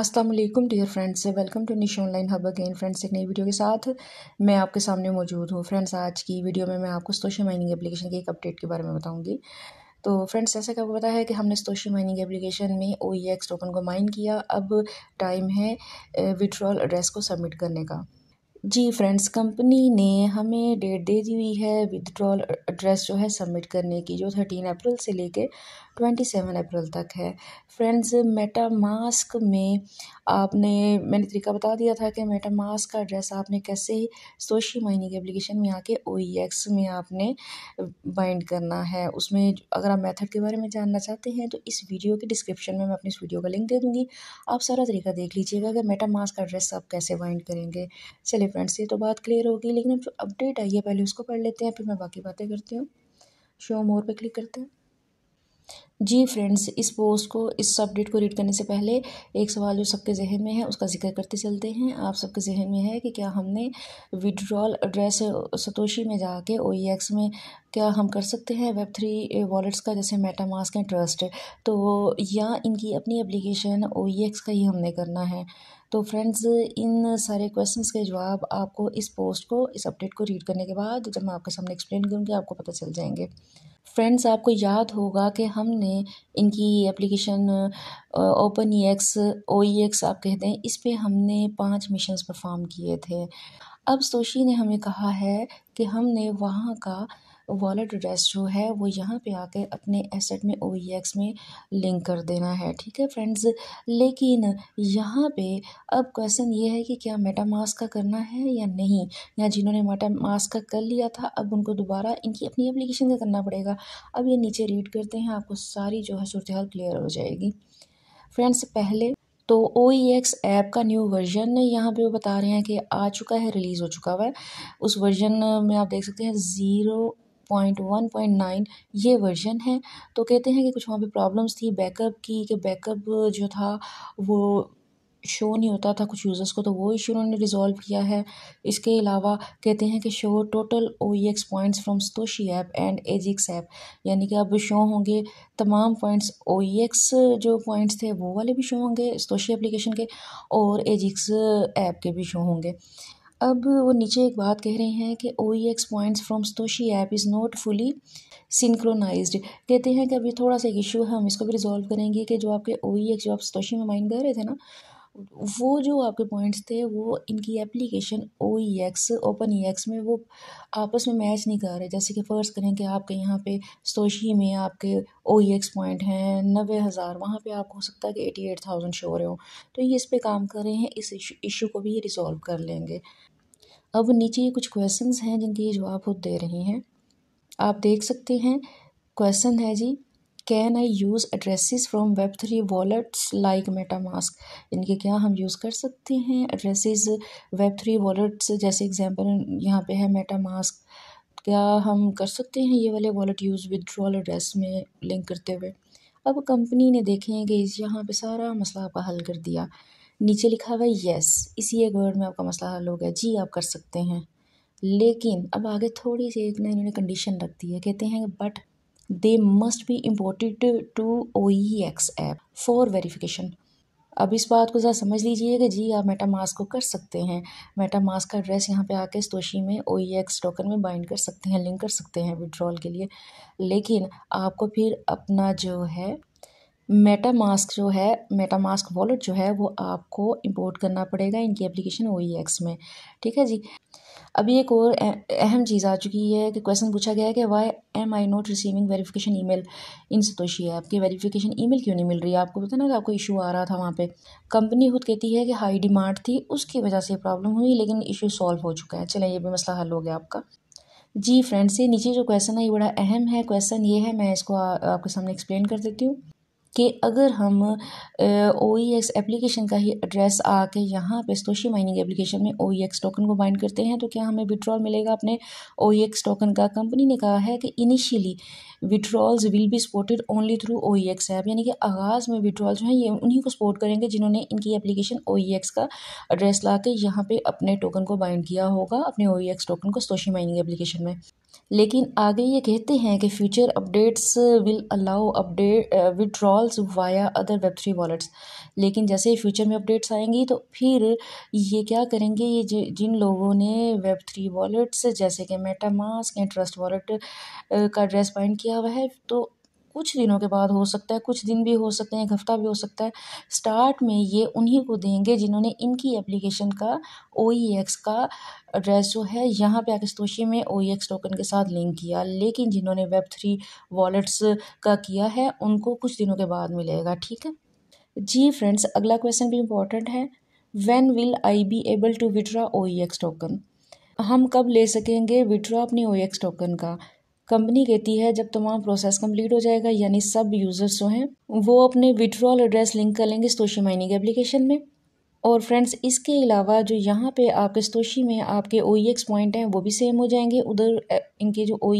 Aslam dear friends welcome to niche online hub again friends एक नई video के साथ मैं आपके सामने मौजूद हूँ फ्रेंड्स आज की वीडियो में मैं आपको सोशल माइनिंग एप्लीकेशन के एक अपडेट के बारे में बताऊँगी तो फ्रेंड्स जैसा कि आपको पता है कि हमने सोशल माइनिंग एप्लीकेशन में ओ टोकन e को माइन किया अब टाइम है विड्रॉल eh, एड्रेस को सबमिट करने का जी फ्रेंड्स कंपनी ने हमें डेट दे दी हुई है विदड्रॉल एड्रेस जो है सबमिट करने की जो थर्टीन अप्रैल से लेके ट्वेंटी सेवन अप्रैल तक है फ्रेंड्स मेटा मास्क में आपने मैंने तरीका बता दिया था कि मेटा मास्क का एड्रेस आपने कैसे सोशी माइनिंग एप्लीकेशन में आके ओ एक्स e में आपने बाइंड करना है उसमें अगर आप मेथड के बारे में जानना चाहते हैं तो इस वीडियो के डिस्क्रिप्शन में मैं अपनी इस वीडियो का लिंक दे दूँगी आप सारा तरीका देख लीजिएगा कि मेटा मास्क का एड्रेस आप कैसे बाइंड करेंगे चलिए फ्रेंड्स ये तो बात क्लियर होगी लेकिन अब जो अपडेट आई है पहले उसको पढ़ लेते हैं फिर मैं बाकी बातें करती हूँ शो मोर पे क्लिक करते हैं जी फ्रेंड्स इस पोस्ट को इस अपडेट को रीड करने से पहले एक सवाल जो सबके जहन में है उसका जिक्र करते चलते हैं आप सबके जहन में है कि क्या हमने विड्रॉल एड्रेस सतोशी में जाके ओ e में क्या हम कर सकते हैं वेब थ्री वॉलेट्स का जैसे मेटामास्क एंड ट्रस्ट तो या इनकी अपनी एप्लीकेशन ओ e का ही हमने करना है तो फ्रेंड्स इन सारे क्वेश्चंस के जवाब आपको इस पोस्ट को इस अपडेट को रीड करने के बाद जब मैं आपके सामने एक्सप्लेन करूँगी आपको पता चल जाएंगे फ्रेंड्स आपको याद होगा कि हमने इनकी application open E X O E X आप कहते हैं इस पर हमने पाँच मिशन परफॉर्म किए थे अब सोशी ने हमें कहा है कि हमने वहाँ का वॉलेट एड्रेस जो है वो यहाँ पे आके अपने एसेट में ओ e में लिंक कर देना है ठीक है फ्रेंड्स लेकिन यहाँ पे अब क्वेश्चन ये है कि क्या मेटामास का करना है या नहीं या जिन्होंने मेटामास्क का कर लिया था अब उनको दोबारा इनकी अपनी एप्लीकेशन का करना पड़ेगा अब ये नीचे रीड करते हैं आपको सारी जो है सूरत हाल क्लियर हो जाएगी फ्रेंड्स पहले तो ओ एक्स ऐप का न्यू वर्जन यहाँ पे वो बता रहे हैं कि आ चुका है रिलीज़ हो चुका हुआ है उस वर्जन में आप देख सकते हैं zero point one point nine ये वर्जन है तो कहते हैं कि कुछ वहाँ पे प्रॉब्लम्स थी बैकअप की कि बैकअप जो था वो शो नहीं होता था कुछ यूज़र्स को तो वो इशू उन्होंने रिजॉल्व किया है इसके अलावा कहते हैं कि show total O E X points from Satoshi app and एजिक्स ऐप यानी कि अब शो होंगे तमाम पॉइंट्स ओ ई एक्स जो पॉइंट्स थे वो वाले भी शो होंगे स्तोशी एप्लीकेशन के और एजिक्स ऐप के भी शो होंगे अब वो नीचे एक बात कह रहे हैं कि O E X points from Satoshi app is not fully synchronize कहते हैं कि अभी थोड़ा सा इशू है हम इसको भी रिजॉल्व करेंगे कि जो आपके ओ ई एक्स जो आप स्तोशी में माइंड कर रहे थे ना वो जो आपके पॉइंट्स थे वो इनकी application O E X open E X में वो आपस में मैच नहीं कर रहे जैसे कि फ़र्ज़ करें कि आपके यहाँ पे सोशी में आपके ओ ई एक्स पॉइंट हैं नबे हज़ार वहाँ पर आपको हो सकता है कि एटी एट थाउजेंड शो रहे हो तो ये इस पर काम कर रहे हैं इस इशू को भी ये रिज़ॉल्व कर लेंगे अब नीचे ये कुछ क्वेश्चंस हैं जिनके ये जवाब खुद दे रहे हैं आप देख सकते हैं क्वेश्चन है जी can I use addresses from web three wallets like MetaMask इनके क्या हम यूज़ कर सकते हैं एड्रेसेस वेब थ्री वॉलेट्स जैसे एग्जाम्पल यहाँ पे है मेटामास्क क्या हम कर सकते हैं ये वाले वॉलेट यूज़ विदड्रॉल एड्रेस में लिंक करते हुए अब कंपनी ने देखें कि इस यहाँ पर सारा मसला आपका हल कर दिया नीचे लिखा हुआ है येस इसी एक वर्ड में आपका मसला हल हो गया जी आप कर सकते हैं लेकिन अब आगे थोड़ी सी एक ना इन्होंने कंडीशन रख दी है कहते हैं but they be imported to O E X app for verification अब इस बात को ज़रा समझ लीजिए कि जी आप मेटा मास्क को कर सकते हैं मेटा मास्क का एड्रेस यहाँ पे आके स्तोशी में ओ एक्स टोकन में बाइंड कर सकते हैं लिंक कर सकते हैं विड्रॉल के लिए लेकिन आपको फिर अपना जो है मेटा मास्क जो है मेटा मास्क वॉलेट जो है वो आपको इंपोर्ट करना पड़ेगा इनकी एप्लीकेशन ओ एक्स में ठीक है जी अभी एक और अहम चीज़ आ चुकी है कि क्वेश्चन पूछा गया है कि why am I not receiving email in Satoshi है आपकी ई मेल क्यों नहीं मिल रही है आपको पता ना कि आपको इशू आ रहा था वहाँ पे कंपनी खुद कहती है कि हाई डिमांड थी उसकी वजह से प्रॉब्लम हुई लेकिन इशू सॉल्व हो चुका है चलें ये भी मसला हल हो गया आपका जी फ्रेंड्स ये नीचे जो क्वेश्चन है ये बड़ा अहम है क्वेश्चन ये है मैं इसको आ, आपके सामने एक्सप्लेन कर देती हूँ कि अगर हम ओ ई एक्स एप्लीकेशन का ही एड्रेस आके यहाँ पे स्तोशी माइनिंग एप्लीकेशन में ओ ई एक्स टोकन को बाइंड करते हैं तो क्या हमें विड्रॉल मिलेगा अपने ओ ई एक्स टोकन का कंपनी ने कहा है कि initially withdrawals will be supported only through O E X app यानी कि आगाज़ में विड्रॉल जो है ये उन्हीं को सपोर्ट करेंगे जिन्होंने इनकी एप्लीकेशन ओ ई एक्स का एड्रेस ला के यहाँ पर अपने टोकन को बाइंड किया होगा अपने ओ ई एक्स टोकन को स्तोशी माइनिंग एप्लीकेशन में लेकिन आगे ये कहते हैं कि future updates will allow update withdrawals via other web three wallets लेकिन जैसे ही फ्यूचर में अपडेट्स आएंगी तो फिर ये क्या करेंगे ये जिन लोगों ने वेब थ्री वॉलेट्स जैसे कि मेटामास्क या ट्रस्ट वॉलेट का ड्रेस पॉइंट किया हुआ है तो कुछ दिनों के बाद हो सकता है कुछ दिन भी हो सकते हैं एक हफ्ता भी हो सकता है स्टार्ट में ये उन्हीं को देंगे जिन्होंने इनकी एप्लीकेशन का ओ ई एक्स का एड्रेस जो है यहाँ पे आकस्तोशी में ओ ई एक्स टोकन के साथ लिंक किया लेकिन जिन्होंने वेब थ्री वॉलेट्स का किया है उनको कुछ दिनों के बाद मिलेगा ठीक है जी फ्रेंड्स अगला क्वेश्चन भी इम्पोर्टेंट है when will I be able to withdraw O E X token हम कब ले सकेंगे विड्रा अपनी ओ ई एक्स टोकन का कंपनी कहती है जब तमाम प्रोसेस कंप्लीट हो जाएगा यानी सब यूज़र्स जो हैं वो अपने विड्रॉल एड्रेस लिंक कर लेंगे स्तोशी माइनिंग एप्लीकेशन में और फ्रेंड्स इसके अलावा जो यहाँ पे आपके स्तोशी में आपके ओ पॉइंट e हैं वो भी सेम हो जाएंगे उधर इनके जो ओ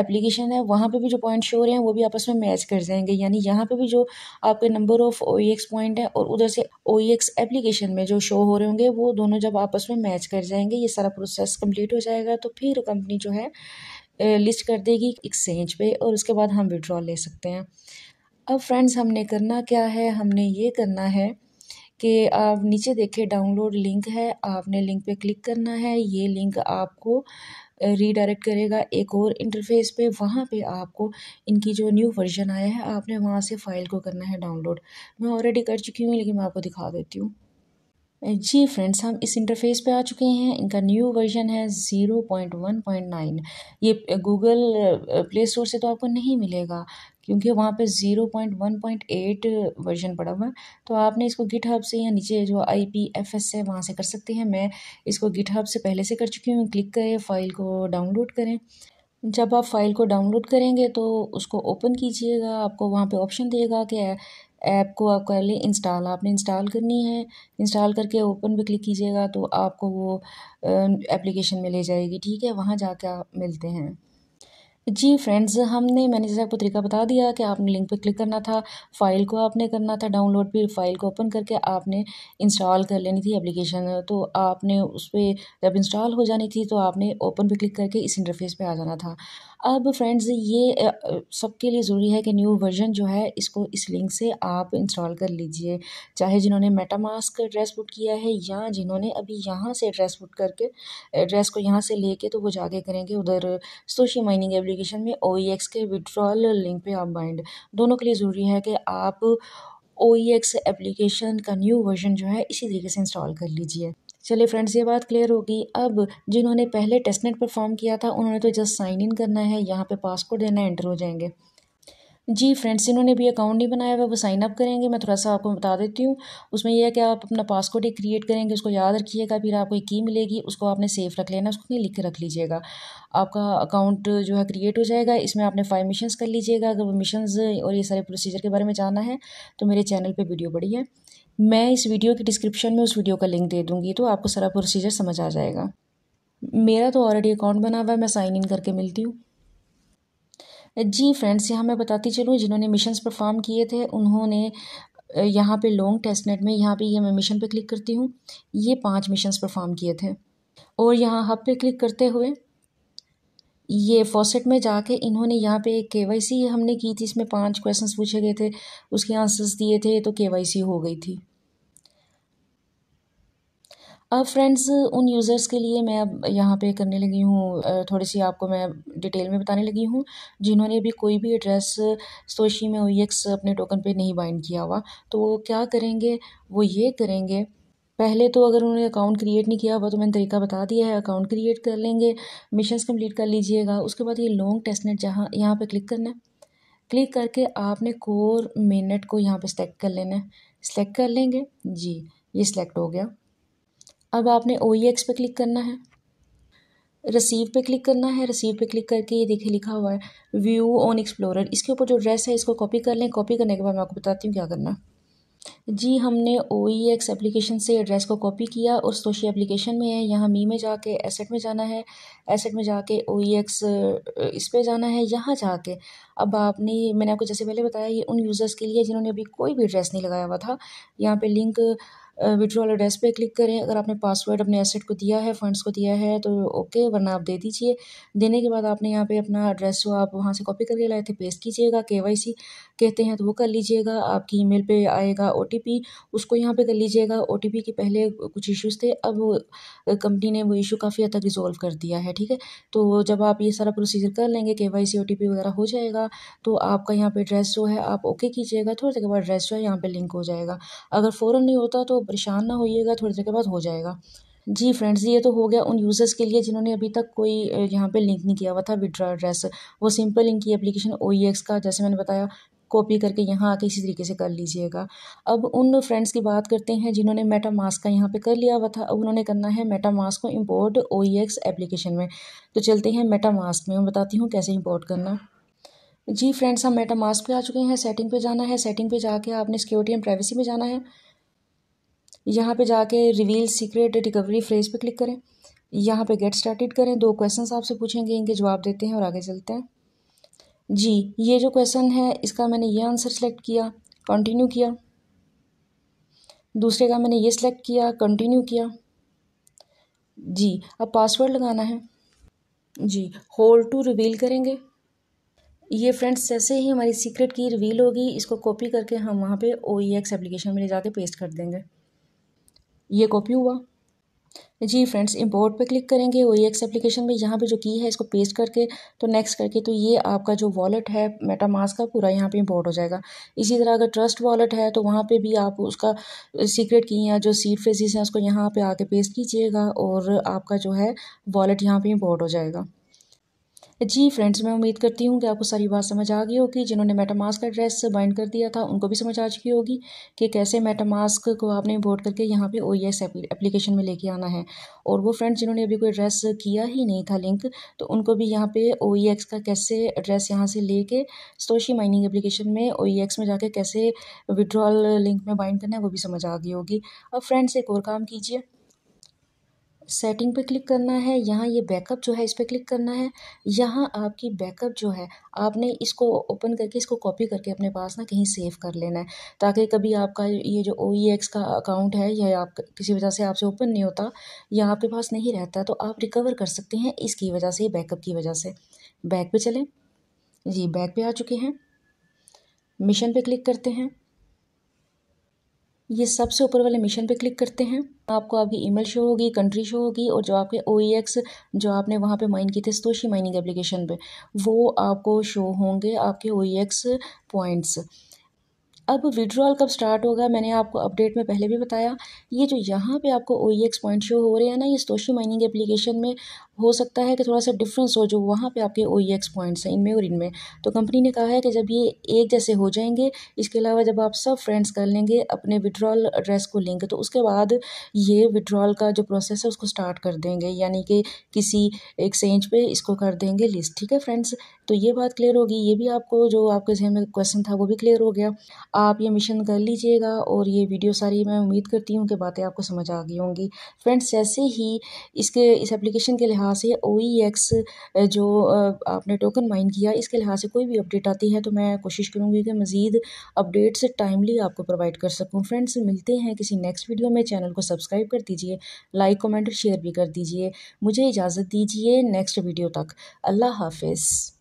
एप्लीकेशन e है वहाँ पे भी जो पॉइंट शो रहे हैं वो भी आपस में मैच कर जाएंगे यानी यहाँ पे भी जो आपके नंबर ऑफ ओ पॉइंट है और उधर से ओ एप्लीकेशन e में जो शो हो रहे होंगे वो दोनों जब आपस में मैच कर जाएंगे ये सारा प्रोसेस कम्प्लीट हो जाएगा तो फिर कंपनी जो है लिस्ट कर देगी एक्सचेंज पे और उसके बाद हम विड्रॉ ले सकते हैं अब फ्रेंड्स हमने करना क्या है हमने ये करना है कि आप नीचे देखे डाउनलोड लिंक है आपने लिंक पे क्लिक करना है ये लिंक आपको रीडायरेक्ट करेगा एक और इंटरफेस पे वहाँ पे आपको इनकी जो न्यू वर्जन आया है आपने वहाँ से फ़ाइल को करना है डाउनलोड मैं ऑलरेडी कर चुकी हूँ लेकिन मैं आपको दिखा देती हूँ जी फ्रेंड्स हम इस इंटरफेस पे आ चुके हैं इनका न्यू वर्जन है zero point one point nine ये गूगल प्ले स्टोर से तो आपको नहीं मिलेगा क्योंकि वहाँ पे zero point one point eight version पड़ा हुआ है तो आपने इसको गिट हब से या नीचे जो आई पी एफ एस है वहाँ से कर सकते हैं मैं इसको गिट हब से पहले से कर चुकी हूँ क्लिक करें फ़ाइल को डाउनलोड करें जब आप फ़ाइल को डाउनलोड करेंगे तो उसको ओपन कीजिएगा आपको वहाँ पे ऑप्शन देगा कि ऐप को आप पहले लें इंस्टॉल आपने इंस्टॉल करनी है इंस्टॉल करके ओपन पे क्लिक कीजिएगा तो आपको वो एप्लीकेशन में ले जाएगी ठीक है वहाँ जाके आप मिलते हैं जी फ्रेंड्स हमने मैनेजर आपको तरीका बता दिया कि आपने लिंक पर क्लिक करना था फ़ाइल को आपने करना था डाउनलोड फिर फाइल को ओपन करके आपने इंस्टॉल कर लेनी थी एप्लीकेशन तो आपने उस पर जब इंस्टॉल हो जानी थी तो आपने ओपन पर क्लिक करके इस इंटरफेस पे आ जाना था अब फ्रेंड्स ये सबके लिए ज़रूरी है कि न्यू वर्जन जो है इसको इस लिंक से आप इंस्टॉल कर लीजिए चाहे जिन्होंने मेटामास्क एड्रेस बुक किया है या जिन्होंने अभी यहाँ से एड्रेस बुक करके एड्रेस को यहाँ से लेके तो वो जाके करेंगे उधर सोशी माइनिंग एप्ली एप्लीकेशन में ओ e के विड्रॉल लिंक पे आप बाइंड दोनों के लिए ज़रूरी है कि आप ओ एप्लीकेशन e का न्यू वर्जन जो है इसी तरीके से इंस्टॉल कर लीजिए चलिए फ्रेंड्स ये बात क्लियर होगी अब जिन्होंने पहले टेस्टनेट परफॉर्म किया था उन्होंने तो जस्ट साइन इन करना है यहाँ पे पासपोर्ट देना एंटर हो जाएंगे जी फ्रेंड्स इन्होंने भी अकाउंट नहीं बनाया हुआ वो साइन अप करेंगे मैं थोड़ा सा आपको बता देती हूँ उसमें यह है कि आप अपना पासपोर्ट एक क्रिएट करेंगे उसको याद रखिएगा फिर आपको एक की मिलेगी उसको आपने सेफ रख लेना उसको कहीं लिख रख लीजिएगा आपका अकाउंट जो है क्रिएट हो जाएगा इसमें आपने फाइव मिशन कर लीजिएगा अगर वो मिशन और ये सारे प्रोसीजर के बारे में जानना है तो मेरे चैनल पर वीडियो बढ़ी है मैं इस वीडियो की डिस्क्रिप्शन में उस वीडियो का लिंक दे दूँगी तो आपको सारा प्रोसीजर समझ आ जाएगा मेरा तो ऑलरेडी अकाउंट बना हुआ है मैं साइन इन करके मिलती हूँ जी फ्रेंड्स यहाँ मैं बताती चलूँ जिन्होंने मिशन परफॉर्म किए थे उन्होंने यहाँ पे लॉन्ग टेस्ट नेट में यहाँ पे ये मैं मिशन पे क्लिक करती हूँ ये पांच मिशंस परफॉर्म किए थे और यहाँ हब पे क्लिक करते हुए ये फॉसेट में जाके इन्होंने यहाँ पे के वाई सी हमने की थी इसमें पांच क्वेश्चंस पूछे गए थे उसके आंसर्स दिए थे तो के वाई सी हो गई थी अब फ्रेंड्स उन यूज़र्स के लिए मैं अब यहाँ पे करने लगी हूँ थोड़ी सी आपको मैं डिटेल में बताने लगी हूँ जिन्होंने अभी कोई भी एड्रेस सोशी में ओ अपने टोकन पे नहीं बाइंड किया हुआ तो वो क्या करेंगे वो ये करेंगे पहले तो अगर उन्होंने अकाउंट क्रिएट नहीं किया हुआ तो मैंने तरीका बता दिया है अकाउंट क्रिएट कर लेंगे मिशन कम्प्लीट कर लीजिएगा उसके बाद ये लॉन्ग टेस्टनेट जहाँ यहाँ पर क्लिक करना है क्लिक करके आपने कोर मेनट को यहाँ पर सेलेक्ट कर लेना है सेलेक्ट कर लेंगे जी ये सिलेक्ट हो गया अब आपने ओ ई एक्स पर क्लिक करना है रिसीव पे क्लिक करना है रिसीव पे क्लिक करके ये देखिए लिखा हुआ है व्यू ऑन एक्सप्लोरर इसके ऊपर जो ड्रेस है इसको कॉपी कर लें कॉपी करने के बाद मैं आपको बताती हूँ क्या करना जी हमने ओ ई एक्स एप्लीकेशन से एड्रेस को कॉपी किया और सोशी एप्लीकेशन में है यहाँ मी में जाके एसेट में जाना है एसेट में जाके ओ ई एक्स इस पर जाना है यहाँ जाके अब आपने मैंने आपको जैसे पहले बताया ये उन यूज़र्स के लिए जिन्होंने अभी कोई भी एड्रेस नहीं लगाया हुआ था यहाँ पे लिंक विड्रॉल एड्रेस पे क्लिक करें अगर आपने पासवर्ड अपने एसेट को दिया है फंड्स को दिया है तो ओके वरना आप दे दीजिए देने के बाद आपने यहाँ पे अपना एड्रेस जो आप वहाँ से कॉपी करके लाए थे पेस्ट कीजिएगा के कहते हैं तो वो कर लीजिएगा आपकी ईमेल पे आएगा ओ उसको यहाँ पे कर लीजिएगा ओ के पहले कुछ इश्यूज़ थे अब कंपनी ने वो इशू काफ़ी हद तक रिजोल्व कर दिया है ठीक है तो जब आप ये सारा प्रोसीजर कर लेंगे के वाई वगैरह हो जाएगा तो आपका यहाँ पर एड्रेस जो है आप ओके कीजिएगा थोड़ी देर के बाद एड्रेस जो है यहाँ पर लिंक हो जाएगा अगर फ़ौर नहीं होता तो परेशान ना होइएगा थोड़ी देर के बाद हो जाएगा जी फ्रेंड्स ये तो हो गया उन यूज़र्स के लिए जिन्होंने अभी तक कोई यहाँ पे लिंक नहीं किया हुआ था विड्रा एड्रेस वो सिंपल इनकी एप्लीकेशन ओ का जैसे मैंने बताया कॉपी करके यहाँ आके इसी तरीके से कर लीजिएगा अब उन फ्रेंड्स की बात करते हैं जिन्होंने मेटा मास्क का यहाँ पे कर लिया हुआ था अब उन्होंने करना है मेटा मास्क को इम्पोर्ट ओ एप्लीकेशन में तो चलते हैं मेटा मास्क में मैं बताती हूँ कैसे इम्पोर्ट करना जी फ्रेंड्स हम मेटा मास्क पर आ चुके हैं सेटिंग पे जाना है सेटिंग पर जाके आपने सिक्योरिटी एंड प्राइवेसी में जाना है यहाँ पे जाके रिवील सीक्रेट रिकवरी फ्रेज पे क्लिक करें यहाँ पे गेट स्टार्टेड करें दो क्वेश्चंस आपसे पूछेंगे इनके जवाब देते हैं और आगे चलते हैं जी ये जो क्वेश्चन है इसका मैंने ये आंसर सेलेक्ट किया कंटिन्यू किया दूसरे का मैंने ये सिलेक्ट किया कंटिन्यू किया जी अब पासवर्ड लगाना है जी होल टू रिवील करेंगे ये फ्रेंड्स जैसे ही हमारी सीक्रेट की रिवील होगी इसको कॉपी करके हम वहाँ पे ओ ई एक्स एप्लीकेशन में ले जाके पेस्ट कर देंगे ये कॉपी हुआ जी फ्रेंड्स इम्पोर्ट पे क्लिक करेंगे ओ एक्स एप्लीकेशन में यहाँ पे जो की है इसको पेस्ट करके तो नेक्स्ट करके तो ये आपका जो वॉलेट है मेटामास का पूरा यहाँ पे इम्पोर्ट हो जाएगा इसी तरह अगर ट्रस्ट वॉलेट है तो वहाँ पे भी आप उसका सीक्रेट की या जो सीट फेजिस हैं उसको यहाँ पे आके पेस्ट कीजिएगा और आपका जो है वॉलेट यहाँ पर इंपोर्ट हो जाएगा जी फ्रेंड्स मैं उम्मीद करती हूँ कि आपको सारी बात समझ आ गई होगी जिन्होंने मेटामास्क एड्रेस बाइंड कर दिया था उनको भी समझ आ चुकी होगी कि कैसे मेटामास्क को आपने इम्पोर्ट करके यहाँ पे ओ एप्लीकेशन e में लेके आना है और वो फ्रेंड्स जिन्होंने अभी कोई एड्रेस किया ही नहीं था लिंक तो उनको भी यहाँ पे ओ e का कैसे एड्रेस यहाँ से ले कर स्टोशी माइनिंग एप्लीकेशन में ओ e में जाके कैसे विड्रॉल लिंक में बाइंड करना है वो भी समझ आ गई होगी अब फ्रेंड्स एक और काम कीजिए सेटिंग पे क्लिक करना है यहाँ ये बैकअप जो है इस पर क्लिक करना है यहाँ आपकी बैकअप जो है आपने इसको ओपन करके इसको कॉपी करके अपने पास ना कहीं सेव कर लेना है ताकि कभी आपका ये जो ओ e का अकाउंट है या आप किसी वजह से आपसे ओपन नहीं होता या आपके पास नहीं रहता तो आप रिकवर कर सकते हैं इसकी वजह से बैकअप की वजह से बैक पर चलें जी बैक पर आ चुके हैं मिशन पर क्लिक करते हैं ये सबसे ऊपर वाले मिशन पे क्लिक करते हैं आपको आपकी ईमेल शो होगी कंट्री शो होगी और जो आपके ओ e जो आपने वहाँ पे माइन किए थे स्तोशी माइनिंग एप्लीकेशन पे वो आपको शो होंगे आपके ओ पॉइंट्स e अब विड्रॉल कब स्टार्ट होगा मैंने आपको अपडेट में पहले भी बताया ये जो यहाँ पे आपको ओ एक्स पॉइंट शो हो रहे हैं ना ये सोशी माइनिंग एप्लीकेशन में हो सकता है कि थोड़ा सा डिफरेंस हो जो वहाँ पे आपके ओ एक्स पॉइंट्स हैं इनमें और इनमें तो कंपनी ने कहा है कि जब ये एक जैसे हो जाएंगे इसके अलावा जब आप सब फ्रेंड्स कर लेंगे अपने विड्रॉल एड्रेस को लेंगे तो उसके बाद ये विड्रॉल का जो प्रोसेस है उसको स्टार्ट कर देंगे यानी कि किसी एक्सचेंज पर इसको कर देंगे लिस्ट ठीक है फ्रेंड्स तो ये बात क्लियर होगी ये भी आपको जो आपके जहन में क्वेश्चन था वो भी क्लियर हो गया आप ये मिशन कर लीजिएगा और ये वीडियो सारी मैं उम्मीद करती हूँ कि बातें आपको समझ आ गई होंगी फ्रेंड्स जैसे ही इसके इस एप्लीकेशन के लिहाज से ओ e जो आपने टोकन माइन किया इसके लिहाज से कोई भी अपडेट आती है तो मैं कोशिश करूँगी कि मज़ीद अपडेट्स टाइमली आपको प्रोवाइड कर सकूँ फ्रेंड्स मिलते हैं किसी नेक्स्ट वीडियो में चैनल को सब्सक्राइब कर दीजिए लाइक कमेंट शेयर भी कर दीजिए मुझे इजाज़त दीजिए नेक्स्ट वीडियो तक अल्लाह हाफिज़